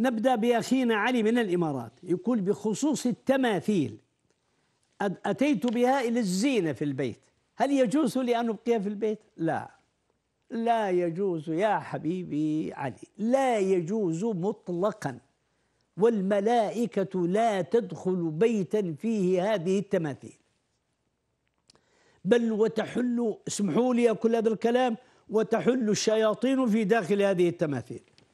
نبدأ بأخينا علي من الإمارات يقول بخصوص التماثيل أتيت بها إلى الزينة في البيت هل يجوز لي أن أبقيها في البيت؟ لا لا يجوز يا حبيبي علي لا يجوز مطلقا والملائكة لا تدخل بيتا فيه هذه التماثيل بل وتحل اسمحوا لي أقول هذا الكلام وتحل الشياطين في داخل هذه التماثيل